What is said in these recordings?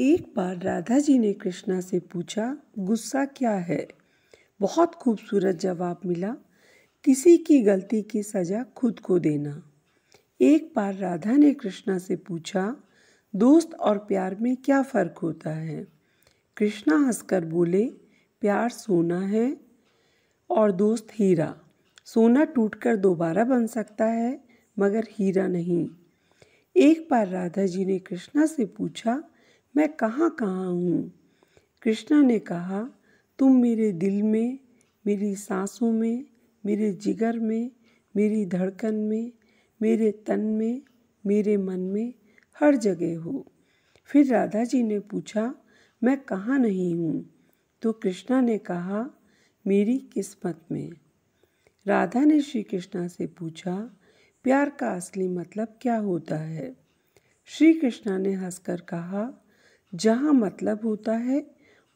एक बार राधा जी ने कृष्णा से पूछा गुस्सा क्या है बहुत खूबसूरत जवाब मिला किसी की गलती की सज़ा खुद को देना एक बार राधा ने कृष्णा से पूछा दोस्त और प्यार में क्या फ़र्क होता है कृष्णा हंसकर बोले प्यार सोना है और दोस्त हीरा सोना टूटकर दोबारा बन सकता है मगर हीरा नहीं एक बार राधा जी ने कृष्णा से पूछा मैं कहाँ कहाँ हूँ कृष्णा ने कहा तुम मेरे दिल में मेरी सांसों में मेरे जिगर में मेरी धड़कन में मेरे तन में मेरे मन में हर जगह हो फिर राधा जी ने पूछा मैं कहाँ नहीं हूँ तो कृष्णा ने कहा मेरी किस्मत में राधा ने श्री कृष्णा से पूछा प्यार का असली मतलब क्या होता है श्री कृष्णा ने हंसकर कहा जहाँ मतलब होता है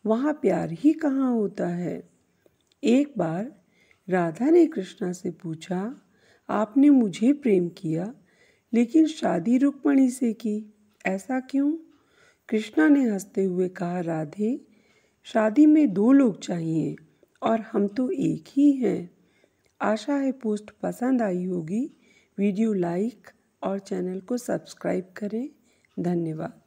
वहाँ प्यार ही कहाँ होता है एक बार राधा ने कृष्णा से पूछा आपने मुझे प्रेम किया लेकिन शादी रुक्मणी से की ऐसा क्यों कृष्णा ने हंसते हुए कहा राधे शादी में दो लोग चाहिए और हम तो एक ही हैं आशा है पोस्ट पसंद आई होगी वीडियो लाइक और चैनल को सब्सक्राइब करें धन्यवाद